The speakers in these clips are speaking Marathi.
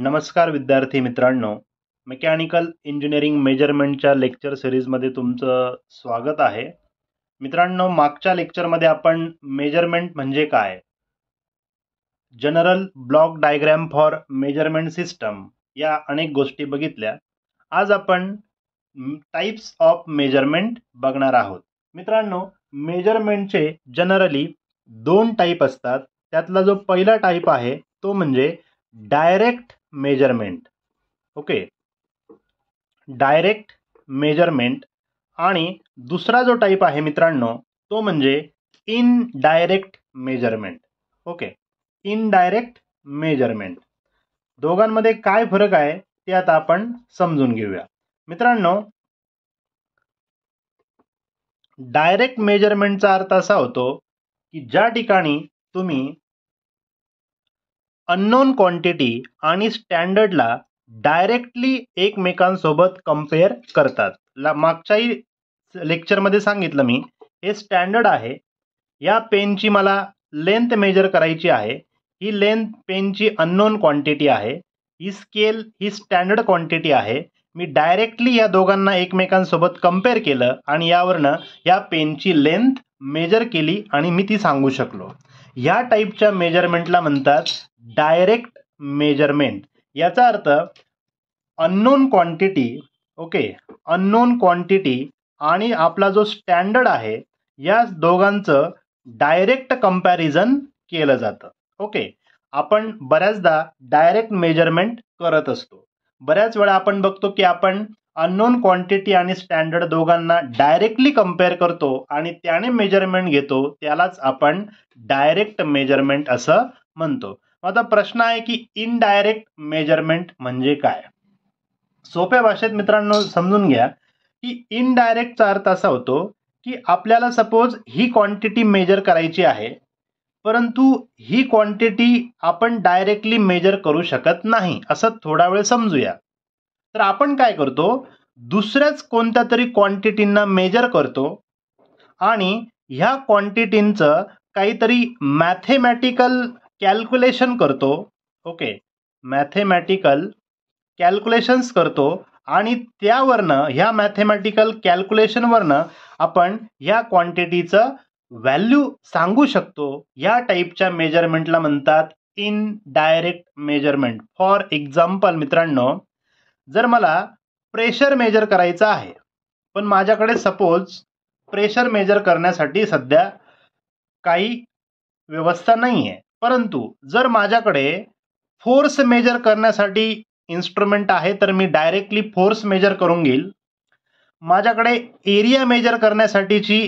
नमस्कार विद्यार्थी मित्रांनो मेकॅनिकल इंजिनिअरिंग मेजरमेंटच्या लेक्चर सिरीजमध्ये तुमचं स्वागत आहे मित्रांनो मागच्या लेक्चरमध्ये आपण मेजरमेंट म्हणजे काय general block diagram for measurement system या अनेक गोष्टी बघितल्या आज आपण टाईप्स ऑफ मेजरमेंट बघणार आहोत मित्रांनो मेजरमेंटचे जनरली दोन टाईप असतात त्यातला जो पहिला टाईप आहे तो म्हणजे direct measurement okay direct measurement आणि दुसरा जो टाईप आहे मित्रांनो तो म्हणजे indirect measurement okay indirect measurement दोघांमध्ये काय फरक आहे ते आता आपण समजून घेऊया मित्रांनो डायरेक्ट मेजरमेंटचा अर्थ असा होतो की ज्या ठिकाणी तुम्ही अननोन क्वांटिटी आणि स्टँडर्डला डायरेक्टली एकमेकांसोबत कम्पेअर करतात ला मागच्याही लेक्चरमध्ये सांगितलं मी हे स्टँडर्ड आहे या पेनची मला लेंथ मेजर करायची आहे ही लेंथ पेनची अननोन क्वांटिटी आहे ही स्केल ही स्टँडर्ड क्वांटिटी आहे मी डायरेक्टली या दोघांना एकमेकांसोबत कम्पेअर केलं आणि यावरनं या पेनची लेंथ मेजर केली आणि मी ती सांगू शकलो ह्या टाईपच्या मेजरमेंटला म्हणतात डायरेक्ट मेजरमेंट याचा अर्थ unknown quantity okay unknown quantity आणि आपला जो स्टँडर्ड आहे या दोघांचं डायरेक्ट कंपॅरिझन केलं जातं ओके आपण बऱ्याचदा डायरेक्ट मेजरमेंट करत असतो बऱ्याच वेळा आपण बघतो की आपण अननोन क्वांटिटी आणि स्टँडर्ड दोघांना डायरेक्टली कम्पेअर करतो आणि त्याने मेजरमेंट घेतो त्यालाच आपण डायरेक्ट मेजरमेंट असं म्हणतो आता प्रश्न आहे की इनडायरेक्ट मेजरमेंट म्हणजे काय सोप्या भाषेत मित्रांनो समजून घ्या की इनडायरेक्टचा अर्थ असा होतो की आपल्याला सपोज ही क्वांटिटी मेजर करायची आहे परंतु ही क्वांटिटी आपण डायरेक्टली मेजर करू शकत नाही असं थोडा वेळ समजूया तर आपण काय करतो दुसऱ्याच कोणत्या तरी क्वांटिटींना मेजर करतो आणि ह्या क्वांटिटींचं काहीतरी मॅथेमॅटिकल कॅल्क्युलेशन करतो ओके मॅथेमॅटिकल कॅल्क्युलेशन्स करतो आणि त्यावरनं ह्या मॅथेमॅटिकल कॅल्क्युलेशनवरनं आपण ह्या क्वांटिटीचं व्हॅल्यू सांगू शकतो या टाईपच्या मेजरमेंटला म्हणतात इनडायरेक्ट मेजरमेंट फॉर एक्झाम्पल मित्रांनो जर मला प्रेशर मेजर करायचं आहे पण माझ्याकडे सपोज प्रेशर मेजर करण्यासाठी सध्या काही व्यवस्था नाही आहे परंतु जर माझ्याकडे फोर्स मेजर करण्यासाठी इन्स्ट्रुमेंट आहे तर मी डायरेक्टली फोर्स मेजर करून घेईल माझ्याकडे एरिया मेजर करण्यासाठीची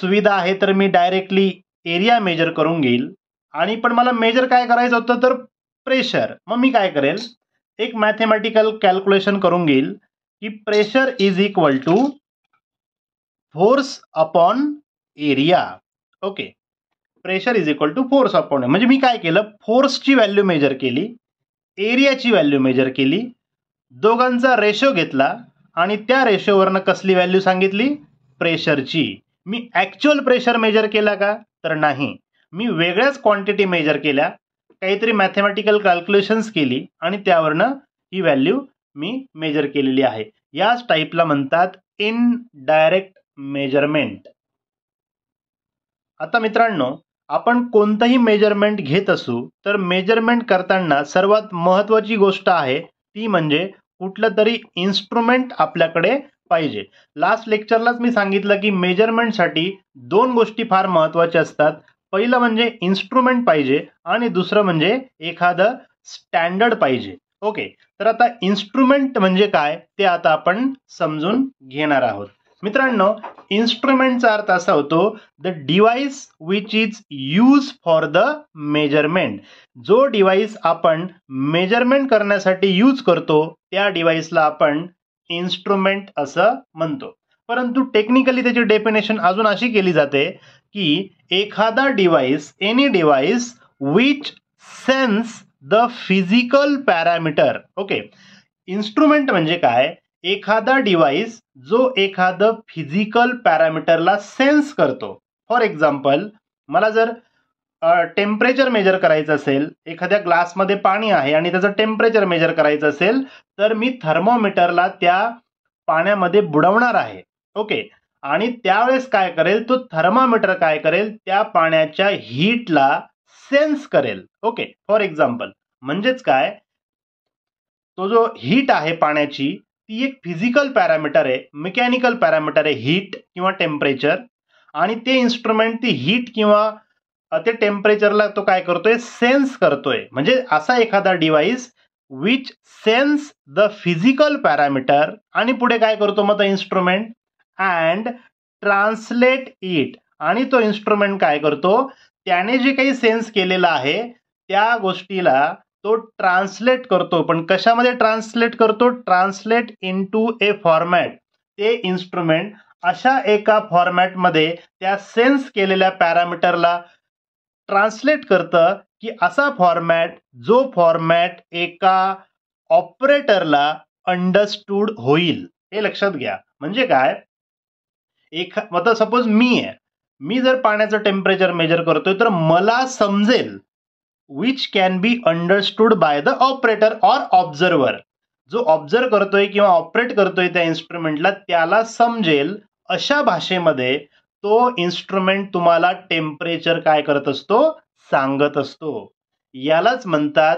सुविधा आहे तर मी डायरेक्टली एरिया मेजर करून घेईल आणि पण मला मेजर काय करायचं होतं तर प्रेशर मग मी काय करेल एक मॅथेमॅटिकल कॅल्क्युलेशन करून घेईल की pressure is equal to force upon area okay pressure is equal to force upon म्हणजे मी काय केलं फोर्सची व्हॅल्यू मेजर केली एरियाची व्हॅल्यू मेजर केली दोघांचा रेशो घेतला आणि त्या रेशोवरनं कसली व्हॅल्यू सांगितली प्रेशरची मी ॲक्च्युअल प्रेशर मेजर केला का तर नाही मी वेगळ्याच क्वांटिटी मेजर केल्या काहीतरी मॅथमॅटिकल कॅल्क्युलेशन्स केली आणि त्यावरनं ही व्हॅल्यू मी मेजर केलेली आहे याच टाईपला म्हणतात इनडायरेक्ट मेजरमेंट आता मित्रांनो आपण कोणतंही मेजरमेंट घेत असू तर मेजरमेंट करताना सर्वात महत्त्वाची गोष्ट आहे ती म्हणजे कुठलं तरी इन्स्ट्रुमेंट आपल्याकडे पाहिजे लास्ट लेक्चरलाच मी सांगितलं की मेजरमेंटसाठी दोन गोष्टी फार महत्त्वाच्या असतात पहिलं म्हणजे इन्स्ट्रुमेंट पाहिजे आणि दुसरं म्हणजे एखादं स्टँडर्ड पाहिजे ओके तर आता इन्स्ट्रुमेंट म्हणजे काय ते आता आपण समजून घेणार आहोत मित्रांनो इन्स्ट्रुमेंटचा अर्थ असा होतो the device which is use for the measurement जो डिव्हाइस आपण मेजरमेंट करण्यासाठी यूज करतो त्या डिव्हाइसला आपण इन्स्ट्रुमेंट असं म्हणतो परंतु टेक्निकली त्याची डेफिनेशन अजून अशी केली जाते की एखादा device any device which sense the physical parameter okay instrument म्हणजे काय एखादा डिव्हाइस जो एखादं फिजिकल पॅरामीटरला सेन्स करतो फॉर एक्झाम्पल मला जर टेम्परेचर मेजर करायचं असेल एखाद्या ग्लासमध्ये पाणी आहे आणि त्याचं टेम्परेचर मेजर करायचं असेल तर मी थर्मोमीटरला त्या पाण्यामध्ये बुडवणार आहे ओके आणि त्यावेळेस काय करेल तो थर्मामीटर काय करेल त्या पाण्याच्या हीटला सेन्स करेल ओके फॉर एक्झाम्पल म्हणजेच काय तो जो हीट आहे पाण्याची ती एक फिजिकल पॅरामीटर आहे मेकॅनिकल पॅरामीटर आहे हीट किंवा टेम्परेचर आणि ते इन्स्ट्रुमेंट ती हीट किंवा ते टेम्परेचरला तो काय करतोय सेन्स करतोय म्हणजे असा एखादा device which sense the physical parameter आणि पुढे काय करतो मग तो इन्स्ट्रुमेंट अँड ट्रान्सलेट इट आणि तो इन्स्ट्रुमेंट काय करतो त्याने जे काही सेन्स केलेलं आहे त्या गोष्टीला तो ट्रान्सलेट करतो पण कशामध्ये ट्रान्सलेट करतो translate into a format ते इन्स्ट्रुमेंट अशा एका फॉर्मॅटमध्ये त्या सेन्स केलेल्या पॅरामीटरला ट्रान्सलेट करतं की असा फॉर्मॅट जो फॉर्मॅट एका ऑपरेटरला अंडरस्टूड होईल हे लक्षात घ्या म्हणजे काय एखा आता सपोज मी आहे मी जर पाण्याचं टेम्परेचर मेजर करतोय तर मला समजेल which can be understood by the operator or observer जो ऑब्झर्व करतोय किंवा ऑपरेट करतोय त्या इन्स्ट्रुमेंटला त्याला समजेल अशा भाषेमध्ये तो इन्स्ट्रुमेंट तुम्हाला टेम्परेचर काय करत असतो सांगत असतो यालाच म्हणतात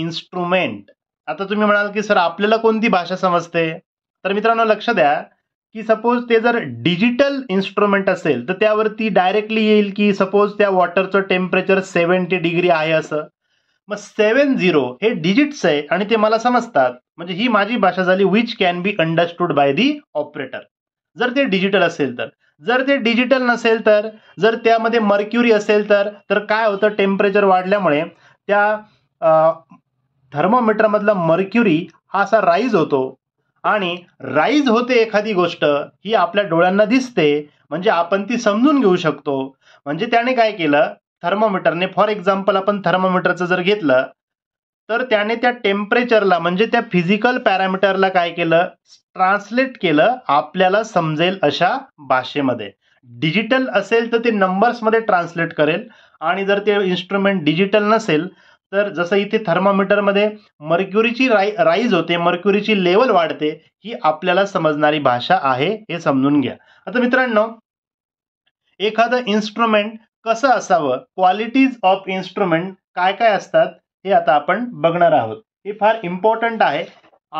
इन्स्ट्रुमेंट आता तुम्ही म्हणाल की सर आपल्याला कोणती भाषा समजते तर मित्रांनो लक्ष द्या की सपोज ते जर डिजिटल इन्स्ट्रुमेंट असेल तर त्यावरती डायरेक्टली येईल की सपोज त्या वॉटरचं टेम्परेचर सेव्हन्टी डिग्री आहे असं मग सेवन झिरो हे डिजिट्स आहे आणि ते मला समजतात म्हणजे ही माझी भाषा झाली which can be understood by the operator जर ते डिजिटल असेल तर जर ते डिजिटल नसेल तर जर त्यामध्ये मर्क्युरी असेल तर तर काय होतं टेम्परेचर वाढल्यामुळे त्या थर्मोमीटरमधला मर्क्युरी हा असा राईज होतो आणि राईज होते एखादी गोष्ट ही आपल्या डोळ्यांना दिसते म्हणजे आपण ती समजून घेऊ शकतो म्हणजे त्याने काय केलं थर्मोमीटरने फॉर एक्झाम्पल आपण थर्मोमीटरचं जर घेतलं तर त्याने त्या टेम्परेचरला म्हणजे त्या फिजिकल पॅरामीटरला काय केलं ट्रान्सलेट केलं आपल्याला समजेल अशा भाषेमध्ये डिजिटल असेल तर ते नंबर्समध्ये ट्रान्सलेट करेल आणि जर ते इन्स्ट्रुमेंट डिजिटल नसेल तर जसं इथे थर्मामीटरमध्ये मर्क्युरीची राई राईज होते मर्क्युरीची लेवल वाढते ही आपल्याला समजणारी भाषा आहे हे समजून घ्या आता मित्रांनो एखादं इन्स्ट्रुमेंट कसं असावं क्वालिटीज ऑफ इन्स्ट्रुमेंट काय काय असतात हे आता आपण बघणार आहोत हे फार इम्पॉर्टंट आहे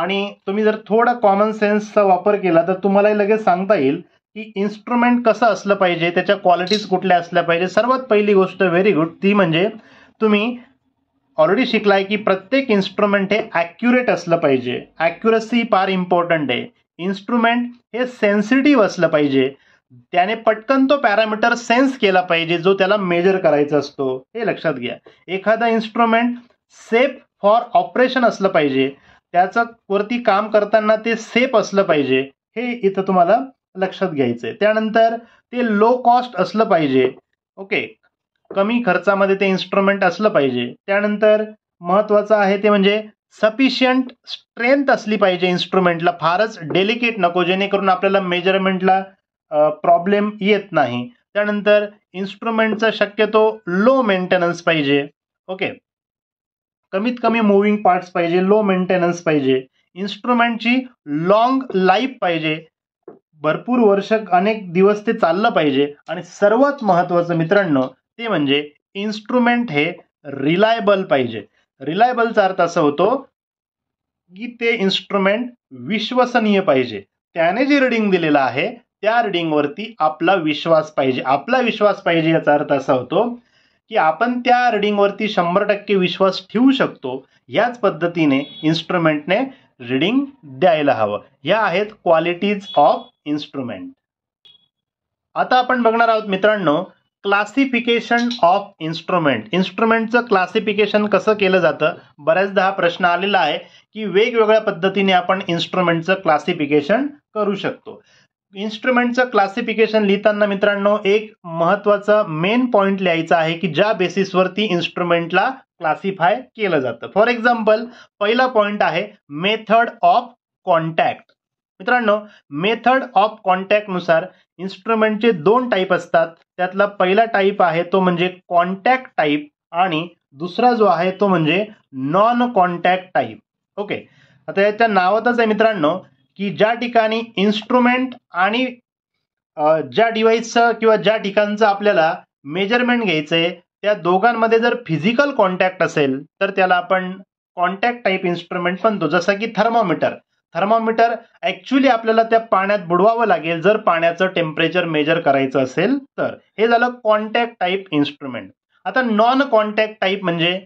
आणि तुम्ही जर थोडा कॉमन सेन्सचा वापर केला तर तुम्हालाही लगेच सांगता येईल की इन्स्ट्रुमेंट कसं असलं पाहिजे त्याच्या क्वालिटीज कुठल्या असल्या पाहिजे सर्वात पहिली गोष्ट व्हेरी गुड ती म्हणजे तुम्ही ऑलरेडी शिकलाय की प्रत्येक इन्स्ट्रुमेंट हे ॲक्युरेट असलं पाहिजे ॲक्युरसी फार इम्पॉर्टंट आहे इन्स्ट्रुमेंट हे सेन्सिटिव्ह असलं पाहिजे त्याने पटकन तो पॅरामीटर सेन्स केला पाहिजे जो त्याला मेजर करायचा असतो हे लक्षात घ्या एखादा इन्स्ट्रुमेंट सेफ फॉर ऑपरेशन असलं पाहिजे त्याचं वरती काम करताना ते सेफ असलं पाहिजे हे इथं तुम्हाला लक्षात घ्यायचं आहे त्यानंतर ते लो कॉस्ट असलं पाहिजे ओके कमी खर्चामध्ये ते इन्स्ट्रुमेंट असलं पाहिजे त्यानंतर महत्त्वाचं आहे ते म्हणजे सफिशियंट स्ट्रेंथ असली पाहिजे इन्स्ट्रुमेंटला फारच डेलिकेट नको जेणेकरून आपल्याला मेजरमेंटला प्रॉब्लेम येत नाही त्यानंतर इन्स्ट्रुमेंटचा शक्यतो लो मेंटेनन्स पाहिजे ओके कमीत कमी मूव्हिंग पार्ट्स पाहिजे लो मेंटेनन्स पाहिजे इन्स्ट्रुमेंटची लॉंग लाईफ पाहिजे भरपूर वर्ष अनेक दिवस ते चाललं पाहिजे आणि सर्वात महत्त्वाचं मित्रांनो ते म्हणजे इन्स्ट्रुमेंट हे रिलायबल पाहिजे रिलायबलचा अर्थ असा होतो की ते इन्स्ट्रुमेंट विश्वसनीय पाहिजे त्याने जे रिडिंग दिलेलं आहे त्या रिडिंगवरती आपला विश्वास पाहिजे आपला विश्वास पाहिजे याचा अर्थ असा होतो की आपण त्या रिडिंगवरती शंभर टक्के विश्वास ठेवू शकतो याच पद्धतीने इन्स्ट्रुमेंटने रिडिंग द्यायला हवं या आहेत क्वालिटीज ऑफ इन्स्ट्रुमेंट आता आपण बघणार आहोत मित्रांनो क्लासिफिकेशन ऑफ इन्स्ट्रुमेंट इन्स्ट्रुमेंटचं क्लासिफिकेशन कसं केलं जातं बऱ्याचदा हा प्रश्न आलेला आहे की वेगवेगळ्या पद्धतीने आपण इन्स्ट्रुमेंटचं क्लासिफिकेशन करू शकतो इन्स्ट्रुमेंटचं क्लासिफिकेशन लिहिताना मित्रांनो एक महत्त्वाचा मेन पॉईंट लिहायचा आहे की ज्या बेसिसवरती इन्स्ट्रुमेंटला क्लासिफाय केलं जातं फॉर एक्झाम्पल पहिला पॉइंट आहे मेथड ऑफ कॉन्टॅक्ट मित्रांनो मेथड ऑफ कॉन्टॅक्टनुसार इन्स्ट्रुमेंटचे दोन टाईप असतात त्यातला पहिला टाईप आहे तो म्हणजे कॉन्टॅक्ट टाईप आणि दुसरा जो आहे तो म्हणजे नॉन कॉन्टॅक्ट टाईप ओके आता याच्या नावातच आहे मित्रांनो की ज्या ठिकाणी इन्स्ट्रुमेंट आणि ज्या डिव्हाइसचं किंवा ज्या ठिकाणचं आपल्याला मेजरमेंट घ्यायचं आहे त्या दोघांमध्ये जर फिजिकल कॉन्टॅक्ट असेल तर त्याला आपण कॉन्टॅक्ट टाईप इन्स्ट्रुमेंट म्हणतो जसं की थर्मोमीटर थर्मामीटर ऍक्च्युली आपल्याला त्या पाण्यात बुडवावं लागेल जर पाण्याचं टेम्परेचर मेजर करायचं असेल तर हे झालं कॉन्टॅक्ट टाईप इन्स्ट्रुमेंट आता नॉन कॉन्टॅक्ट टाईप म्हणजे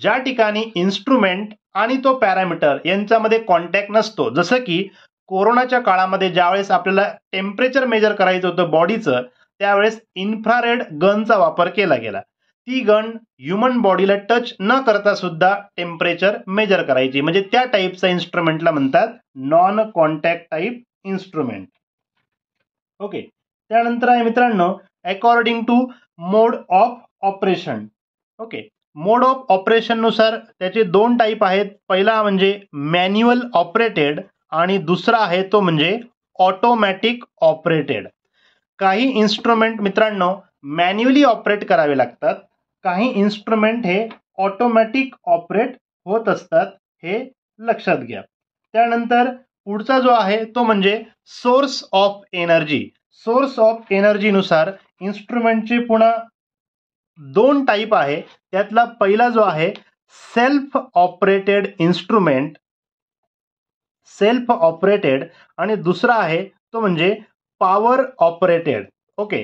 ज्या ठिकाणी इन्स्ट्रुमेंट आणि तो पॅरामीटर यांच्यामध्ये कॉन्टॅक्ट नसतो जसं की कोरोनाच्या काळामध्ये ज्यावेळेस आपल्याला टेम्परेचर मेजर करायचं होतं बॉडीचं त्यावेळेस इन्फ्रारेड गनचा वापर केला गेला ती गण ह्युमन बॉडीला टच न करता सुद्धा टेम्परेचर मेजर करायची म्हणजे त्या टाईपचा इन्स्ट्रुमेंटला म्हणतात non contact type instrument okay त्यानंतर आहे मित्रांनो according to mode of operation okay mode of ऑपरेशननुसार त्याचे दोन टाईप आहेत पहिला म्हणजे मॅन्युअल ऑपरेटेड आणि दुसरा आहे तो म्हणजे ऑटोमॅटिक ऑपरेटेड काही इन्स्ट्रुमेंट मित्रांनो मॅन्युअली ऑपरेट करावे लागतात काही इन्स्ट्रुमेंट हे ऑटोमॅटिक ऑपरेट होत असतात हे लक्षात घ्या त्यानंतर पुढचा जो आहे तो म्हणजे source of energy source of एनर्जीनुसार इन्स्ट्रुमेंटचे पुन्हा दोन टाईप आहे त्यातला पहिला जो आहे self operated instrument self operated आणि दुसरा आहे तो म्हणजे पॉवर ऑपरेटेड ओके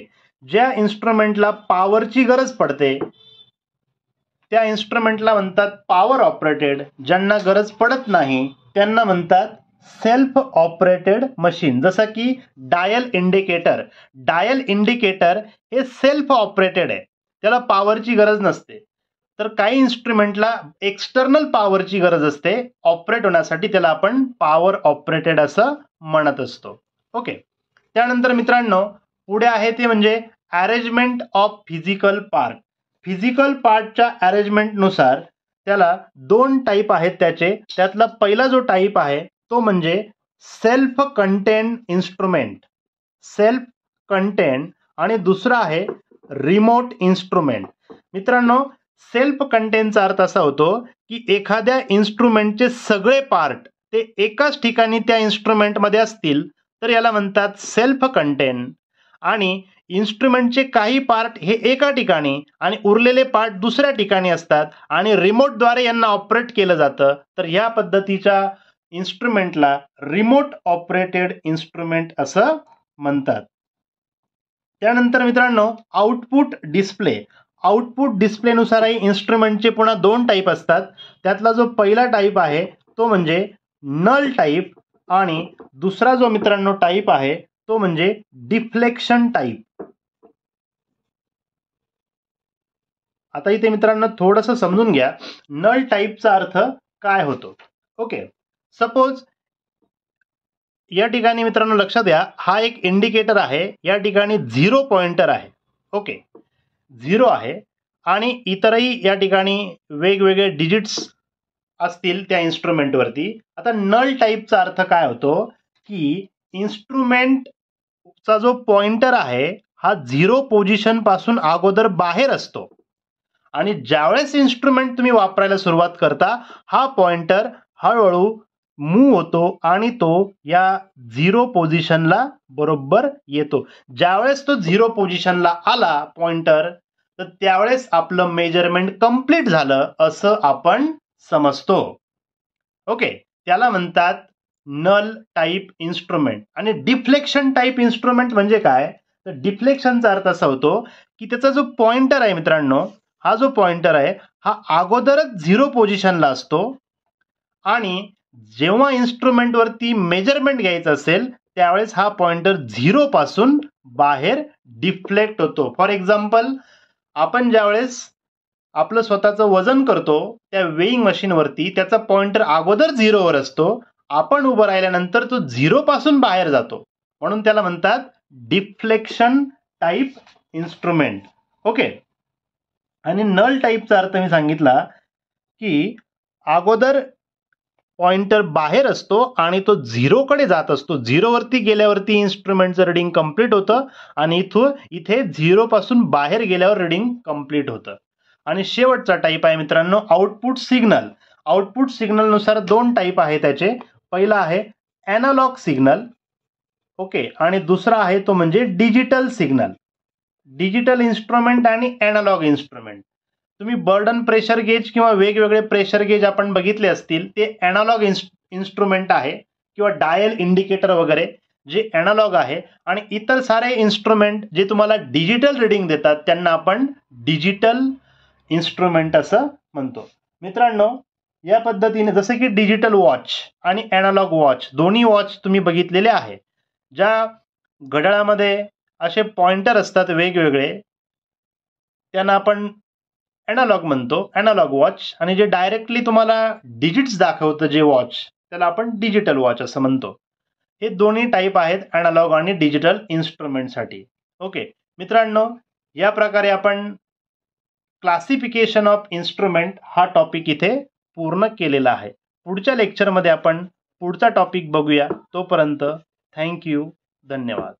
ज्या इन्स्ट्रुमेंटला पॉवरची गरज पडते त्या इन्स्ट्रुमेंटला म्हणतात पॉवर ऑपरेटेड ज्यांना गरज पडत नाही त्यांना म्हणतात सेल्फ ऑपरेटेड मशीन जसं की डायल इंडिकेटर डायल इंडिकेटर हे सेल्फ ऑपरेटेड आहे त्याला पॉवरची गरज नसते तर काही इन्स्ट्रुमेंटला एक्सटर्नल पॉवरची गरज असते ऑपरेट होण्यासाठी त्याला आपण पॉवर ऑपरेटेड असं म्हणत असतो ओके त्यानंतर मित्रांनो पुढे आहे ते म्हणजे arrangement of physical part physical पार्टच्या अरेंजमेंटनुसार त्याला दोन टाईप आहेत त्याचे त्यातला पहिला जो टाईप आहे तो म्हणजे self contain instrument self contain आणि दुसरा आहे रिमोट इन्स्ट्रुमेंट मित्रांनो सेल्फ कंटेनचा अर्थ असा होतो की एखाद्या इन्स्ट्रुमेंटचे सगळे पार्ट ते एकाच ठिकाणी त्या इन्स्ट्रुमेंटमध्ये असतील तर याला म्हणतात सेल्फ कंटेन आणि इन्स्ट्रुमेंटचे काही पार्ट हे एका ठिकाणी आणि उरलेले पार्ट दुसऱ्या ठिकाणी असतात आणि रिमोटद्वारे यांना ऑपरेट केलं जातं तर ह्या पद्धतीच्या इन्स्ट्रुमेंटला रिमोट ऑपरेटेड इन्स्ट्रुमेंट असं म्हणतात त्यानंतर मित्रांनो आउटपुट डिस्प्ले आउटपुट डिस्प्लेनुसारही इन्स्ट्रुमेंटचे पुन्हा दोन टाईप असतात त्यातला जो पहिला टाईप आहे तो म्हणजे नल टाईप आणि दुसरा जो मित्रांनो टाईप आहे तो म्हणजे डिफ्लेक्शन टाईप आता इथे मित्रांनो थोडंसं समजून घ्या नल टाईपचा अर्थ काय होतो ओके सपोज या ठिकाणी मित्रांनो लक्षात घ्या हा एक इंडिकेटर आहे या ठिकाणी झिरो पॉइंटर आहे ओके झिरो आहे आणि इतरही या ठिकाणी वेगवेगळे डिजिट्स असतील त्या इन्स्ट्रुमेंटवरती आता नल टाईपचा अर्थ काय होतो की इन्स्ट्रुमेंटचा जो पॉइंटर आहे हा झिरो पासून अगोदर बाहेर असतो आणि ज्यावेळेस इन्स्ट्रुमेंट तुम्ही वापरायला सुरुवात करता हा पॉइंटर हळूहळू मूव होतो आणि तो या झिरो पोझिशनला बरोबर येतो ज्यावेळेस तो झिरो पोझिशनला आला पॉइंटर तर त्यावेळेस आपलं मेजरमेंट कम्प्लीट झालं असं आपण समजतो ओके त्याला म्हणतात नल टाईप इन्स्ट्रुमेंट आणि डिफ्लेक्शन टाईप इन्स्ट्रुमेंट म्हणजे काय तर डिफ्लेक्शनचा अर्थ असा होतो की त्याचा जो पॉइंटर आहे मित्रांनो हा जो पॉइंटर आहे हा अगोदरच झिरो पोझिशनला असतो आणि जेव्हा इन्स्ट्रुमेंटवरती मेजरमेंट घ्यायचं असेल त्यावेळेस हा पॉइंटर झिरोपासून बाहेर डिफ्लेक्ट होतो फॉर एक्झाम्पल आपण ज्यावेळेस आपलं स्वतःचं वजन करतो त्या वेईंग मशीनवरती त्याचा पॉइंटर अगोदर झिरोवर असतो आपण उभं राहिल्यानंतर तो झिरोपासून पासून बाहेर जातो म्हणून त्याला म्हणतात डिफ्लेक्शन टाईप इन्स्ट्रुमेंट ओके आणि नल टाईपचा अर्थ मी सांगितला की अगोदर पॉइंटर बाहेर असतो आणि तो झिरोकडे जात असतो झिरोवरती गेल्यावरती इन्स्ट्रुमेंटचं रिडिंग कम्प्लीट होतं आणि इथून इथे झिरोपासून बाहेर गेल्यावर रिडिंग कम्प्लीट होतं आणि शेवटचा टाईप आहे मित्रांनो आउटपुट सिग्नल आउटपुट सिग्नलनुसार दोन टाईप आहे त्याचे पहिला आहे ॲनालॉग सिग्नल ओके आणि दुसरा आहे तो म्हणजे डिजिटल सिग्नल डिजिटल इन्स्ट्रुमेंट आणि ॲनालॉग इन्स्ट्रुमेंट तुम्ही बर्डन प्रेशर गेज किंवा वेगवेगळे प्रेशर गेज आपण बघितले असतील ते अॅनालॉग इन्स्ट इन्स्ट्रुमेंट आहे किंवा डायल इंडिकेटर वगैरे जे ॲनालॉग आहे आणि इतर सारे इन्स्ट्रुमेंट जे तुम्हाला डिजिटल रिडिंग देतात त्यांना आपण डिजिटल इन्स्ट्रुमेंट असं म्हणतो मित्रांनो या पद्धतीने जसे की डिजिटल वॉच आणि ॲनालॉग वॉच दोन्ही वॉच तुम्ही बघितलेले आहे ज्या घड्याळामध्ये असे पॉइंटर असतात वेगवेगळे त्यांना आपण ॲनालॉग म्हणतो ॲनालॉग वॉच आणि जे डायरेक्टली तुम्हाला डिजिट्स दाखवतं जे वॉच त्याला आपण डिजिटल वॉच असं म्हणतो हे दोन्ही टाईप आहेत ॲनालॉग आणि डिजिटल इन्स्ट्रुमेंटसाठी ओके मित्रांनो या प्रकारे आपण क्लासिफिकेशन ऑफ इन्स्ट्रुमेंट हा टॉपिक इथे पूर्ण केलेला आहे पुढच्या लेक्चरमध्ये आपण पुढचा टॉपिक बघूया तोपर्यंत थँक्यू धन्यवाद